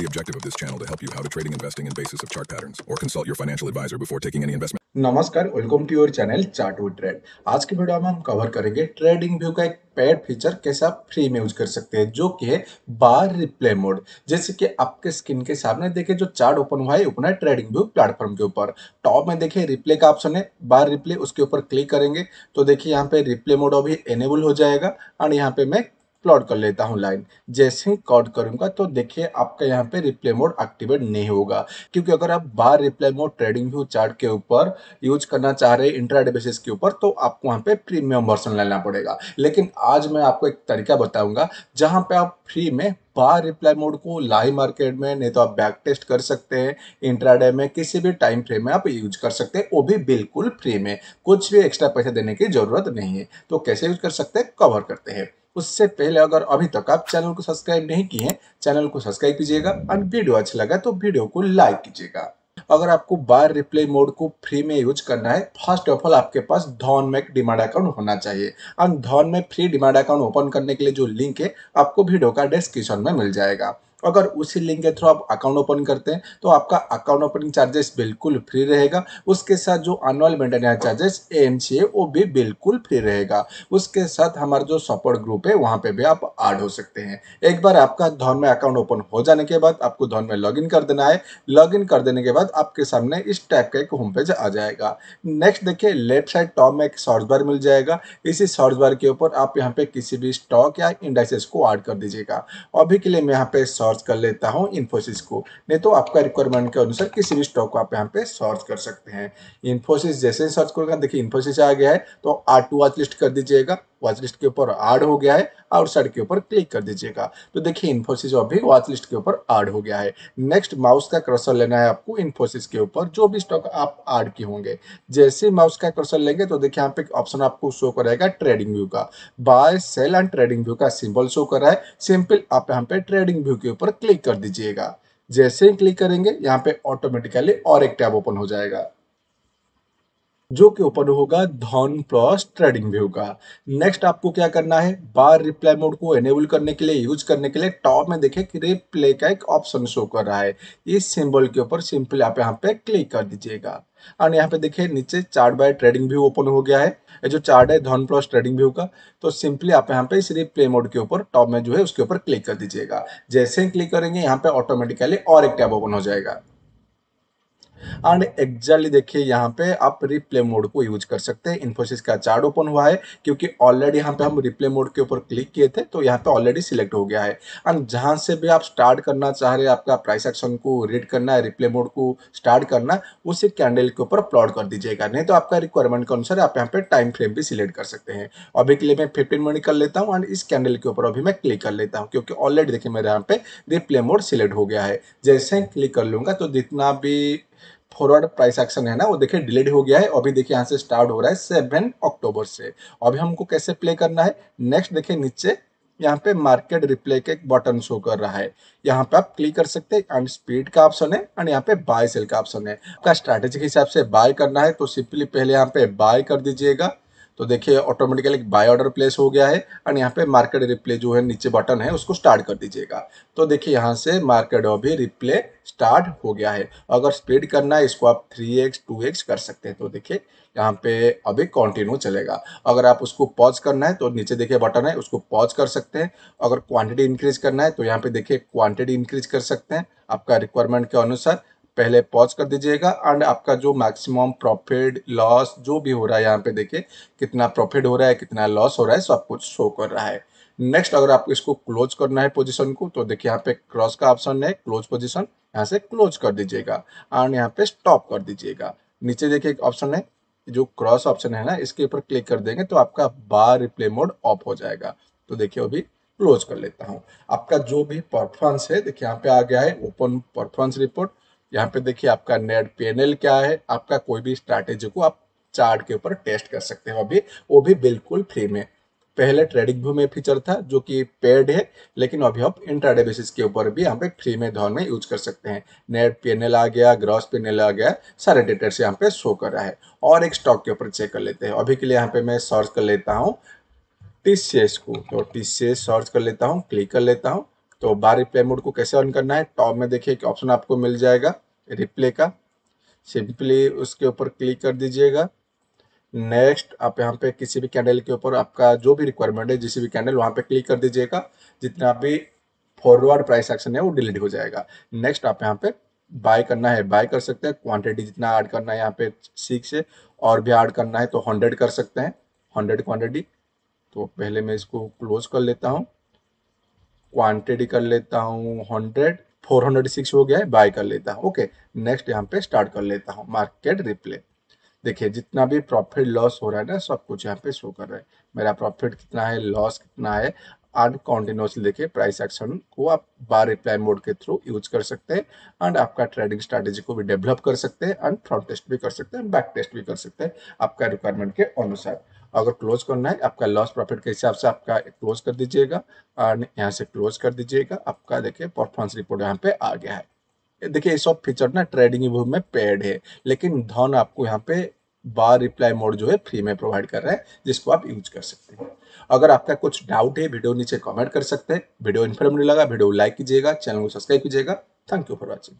The objective of this channel to help you how to trading, investing, in basis of chart patterns, or consult your financial advisor before taking any investment. नमस्कार welcome to your channel chart with trade आज की video में हम cover करेंगे trading view का एक paid feature कैसे आप फ्री में यूज कर सकते हैं जो कि है बार रिप्ले मोड जैसे कि आपके स्क्रीन के सामने देखे जो चार्ट ओपन हुआ है ओपन है ट्रेडिंग व्यू प्लेटफॉर्म के ऊपर टॉप में देखे रिप्ले का ऑप्शन है बार रिप्ले उसके ऊपर क्लिक करेंगे तो देखिए यहाँ पे रिप्ले मोड अभी एनेबल हो जाएगा एंड यहाँ पे मैं प्लॉट कर लेता हूँ लाइन जैसे ही कॉट करूंगा तो देखिए आपका यहाँ पे रिप्ले मोड एक्टिवेट नहीं होगा क्योंकि अगर आप bar replay mode trading view chart के ऊपर यूज करना चाह रहे हैं इंट्राडे बेसिस के ऊपर तो आपको वहां पे प्रीमियम वर्सन लेना पड़ेगा लेकिन आज मैं आपको एक तरीका बताऊंगा जहाँ पे आप फ्री में बार रिप्लाई मोड को लाइव मार्केट में नहीं तो आप बैक टेस्ट कर सकते हैं इंट्राडे में किसी भी टाइम फ्रेम में आप यूज कर सकते हैं वो भी बिल्कुल फ्री में कुछ भी एक्स्ट्रा पैसा देने की जरूरत नहीं है तो कैसे यूज कर सकते हैं कवर करते हैं उससे पहले अगर अभी तक आप चैनल को सब्सक्राइब नहीं किए हैं चैनल को सब्सक्राइब कीजिएगा और वीडियो अच्छा लगा तो वीडियो को लाइक कीजिएगा अगर आपको बार रिप्ले मोड को फ्री में यूज करना है फर्स्ट ऑफ ऑल आपके पास धॉन में डिमांड अकाउंट होना चाहिए और धॉन में फ्री डिमांड अकाउंट ओपन करने के लिए जो लिंक है आपको वीडियो का डिस्क्रिप्शन में मिल जाएगा अगर उसी लिंक के थ्रू आप अकाउंट ओपन करते हैं तो आपका अकाउंट ओपनिंग चार्जेस बिल्कुल फ्री रहेगा उसके साथ जो annual maintenance charges A M C वो भी बिल्कुल फ्री रहेगा उसके साथ हमारा जो सपोर्ट ग्रुप है वहाँ पे भी आप ऐड हो सकते हैं एक बार आपका धन में अकाउंट ओपन हो जाने के बाद आपको धन में लॉग कर देना है लॉग कर देने के बाद आपके सामने इस टाइप का एक होम पेज आ जाएगा नेक्स्ट देखिए लेफ्ट साइड टॉप में एक सर्च बार मिल जाएगा इसी सर्च बार के ऊपर आप यहाँ पे किसी भी स्टॉक या इंडेक्सेस को ऐड कर दीजिएगा अभी के लिए मैं यहाँ पे सर्च कर लेता हूँ इन्फोसिस को नहीं तो आपका रिक्वायरमेंट के अनुसार किसी भी स्टॉक को आप यहाँ पे सर्च कर सकते हैं इन्फोसिस जैसे सर्च करोगे देखिए इन्फोसिस आ गया है तो आर टू आज लिस्ट कर दीजिएगा वॉच लिस्ट के ऊपर ऐड हो गया है आउटसाइड के ऊपर क्लिक कर दीजिएगा तो देखिए इन्फोसिस अब भी वॉच लिस्ट के ऊपर ऐड हो गया है नेक्स्ट माउस का क्रसर लेना है आपको इन्फोसिस के ऊपर जो भी स्टॉक आप ऐड किए होंगे जैसे माउस का क्रसर लेंगे तो देखिए यहाँ पे ऑप्शन आपको शो करेगा ट्रेडिंग व्यू का buy sell and trading view का सिंबल शो कर रहा है सिंपल आप यहाँ पे ट्रेडिंग व्यू के ऊपर क्लिक कर दीजिएगा जैसे ही क्लिक करेंगे यहाँ पे ऑटोमेटिकली और एक टैब ओपन हो जाएगा जो कि ओपन होगा धॉन प्लस ट्रेडिंग व्यू का नेक्स्ट आपको क्या करना है बार रिप्लाई मोड को एनेबल करने के लिए यूज करने के लिए टॉप में देखें कि रिप्ले का एक ऑप्शन शो कर रहा है इस सिंबल के ऊपर सिंपली आप यहाँ पे क्लिक कर दीजिएगा और यहाँ पे देखिए नीचे chart by trading view open हो गया है ये जो चार्ट है धॉन प्लस ट्रेडिंग व्यू का तो सिंपली आप यहाँ पे इस रिप्ले मोड के ऊपर टॉप में जो है उसके ऊपर क्लिक कर दीजिएगा जैसे ही क्लिक करेंगे यहाँ पे ऑटोमेटिकली और एक टैब ओपन हो जाएगा एंड एग्जैक्टली देखिए यहाँ पे आप रिप्ले मोड को यूज कर सकते हैं इन्फोसिस का चार्ट ओपन हुआ है क्योंकि ऑलरेडी यहाँ पे हम रिप्ले मोड के ऊपर क्लिक किए थे तो यहाँ पे ऑलरेडी सिलेक्ट हो गया है एंड जहाँ से भी आप स्टार्ट करना चाह रहे आपका प्राइस एक्शन को रीड करना है रिप्ले मोड को स्टार्ट करना उसे कैंडल के ऊपर प्लॉट कर दीजिएगा नहीं तो आपका रिक्वायरमेंट के अनुसार आप यहाँ पे टाइम फ्रेम भी सिलेक्ट कर सकते हैं अभी के लिए मैं फिफ्टीन मिनट कर लेता हूँ एंड इस कैंडल के ऊपर अभी मैं क्लिक कर लेता हूँ क्योंकि ऑलरेडी देखिए मेरे यहाँ पे रिप्ले मोड सिलेक्ट हो गया है जैसे ही क्लिक कर लूंगा तो जितना भी फॉरवर्ड प्राइस एक्शन है ना वो देखिए डिलेड हो गया है अभी देखिए यहाँ से स्टार्ट हो रहा है सेवन अक्टूबर से अभी हमको कैसे प्ले करना है नेक्स्ट देखिए नीचे यहाँ पे मार्केट रिप्ले के एक बटन शो कर रहा है यहाँ पे आप क्लिक कर सकते हैं एंड स्पीड का ऑप्शन है एंड यहाँ पे बाय सेल का ऑप्शन है आपका स्ट्रैटेजी के हिसाब से बाय करना है तो सिंपली पहले यहाँ पे बाय कर दीजिएगा तो देखिए ऑटोमेटिकली बाय ऑर्डर प्लेस हो गया है एंड यहाँ पे मार्केट रिप्ले जो है नीचे बटन है उसको स्टार्ट कर दीजिएगा तो देखिए यहाँ से मार्केट अभी रिप्ले स्टार्ट हो गया है अगर स्पीड करना है इसको आप थ्री एक्स टू एक्स कर सकते हैं तो देखिए यहाँ पे अभी कंटिन्यू चलेगा अगर आप उसको पॉज करना है तो नीचे देखिए बटन है उसको पॉज कर सकते हैं अगर क्वान्टिटी इंक्रीज करना है तो यहाँ पे देखिए क्वांटिटी इंक्रीज कर सकते हैं आपका रिक्वायरमेंट के अनुसार पहले पॉज कर दीजिएगा एंड आपका जो मैक्सिमम प्रॉफिट लॉस जो भी हो रहा है यहाँ पे देखिए कितना प्रॉफिट हो रहा है कितना लॉस हो रहा है सब कुछ शो कर रहा है नेक्स्ट अगर आपको इसको क्लोज करना है पोजीशन को तो देखिए यहाँ पे क्रॉस का ऑप्शन है क्लोज पोजीशन यहाँ से क्लोज कर दीजिएगा एंड यहाँ पे स्टॉप कर दीजिएगा नीचे देखिए एक ऑप्शन है जो क्रॉस ऑप्शन है ना इसके ऊपर क्लिक कर देंगे तो आपका बार रिप्ले मोड ऑफ हो जाएगा तो देखिए अभी क्लोज कर लेता हूँ आपका जो भी परफॉर्मेंस है देखिए यहाँ पे आ गया है ओपन परफॉर्मेंस रिपोर्ट यहाँ पे देखिए आपका नेट पीएनएल क्या है आपका कोई भी स्ट्रैटेजी को आप चार्ट के ऊपर टेस्ट कर सकते हो अभी वो भी बिल्कुल फ्री में पहले ट्रेडिंग व्यू में फीचर था जो कि पेड है लेकिन अभी आप इंट्राडे बेसिस के ऊपर भी यहाँ पे फ्री में धोन में यूज कर सकते हैं नेट पीएनएल आ गया ग्रॉस पीएनएल आ गया सारे डिटेल्स यहाँ पे शो कर रहा है और एक स्टॉक के ऊपर चेक कर लेते हैं अभी के लिए यहाँ पे मैं सर्च कर लेता हूँ टी को तो टी सर्च कर लेता हूँ क्लिक कर लेता हूँ तो बार रिप्ले मोड को कैसे ऑन करना है टॉप में देखिए एक ऑप्शन आपको मिल जाएगा रिप्ले का सिंपली उसके ऊपर क्लिक कर दीजिएगा नेक्स्ट आप यहाँ पे किसी भी कैंडल के ऊपर आपका जो भी रिक्वायरमेंट है जिस भी कैंडल वहाँ पे क्लिक कर दीजिएगा जितना भी फॉरवर्ड प्राइस एक्शन है वो डिलीट हो जाएगा नेक्स्ट आप यहाँ पे बाय करना है बाय कर सकते हैं क्वांटिटी जितना ऐड करना है यहाँ पे सिक्स है और भी ऐड करना है तो हंड्रेड कर सकते हैं हंड्रेड क्वान्टिटी तो पहले मैं इसको क्लोज कर लेता हूँ क्वांटिटी कर लेता हूँ हंड्रेड फोर हंड्रेड सिक्स हो गया है बाय कर लेता हूँ ओके नेक्स्ट यहाँ पे स्टार्ट कर लेता हूँ मार्केट रिप्ले देखिए जितना भी प्रॉफिट लॉस हो रहा है ना सब कुछ यहाँ पे शो कर रहा है मेरा प्रॉफिट कितना है लॉस कितना है एंड कॉन्टिन्यूसली देखिए प्राइस एक्शन को आप बार रिप्लाई मोड के थ्रू यूज कर सकते हैं एंड आपका ट्रेडिंग स्ट्रेटेजी को भी डेवलप कर सकते हैं एंड फ्रंट टेस्ट भी कर सकते हैं बैक टेस्ट भी कर सकते हैं आपका रिक्वायरमेंट के अनुसार अगर क्लोज करना है आपका लॉस प्रॉफिट के हिसाब से आपका क्लोज कर दीजिएगा और यहाँ से क्लोज कर दीजिएगा आपका देखिए परफॉर्मेंस रिपोर्ट यहाँ पे आ गया है देखिए ये सब फीचर ना ट्रेडिंग व्यू में पेड है लेकिन धन आपको यहाँ पे बार रिप्लाई मोड जो है फ्री में प्रोवाइड कर रहा है जिसको आप यूज कर सकते हैं अगर आपका कुछ डाउट है वीडियो नीचे कमेंट कर सकते हैं वीडियो इन्फॉर्मेटिव लगा वीडियो लाइक कीजिएगा चैनल को सब्सक्राइब कीजिएगा थैंक यू फॉर वॉचिंग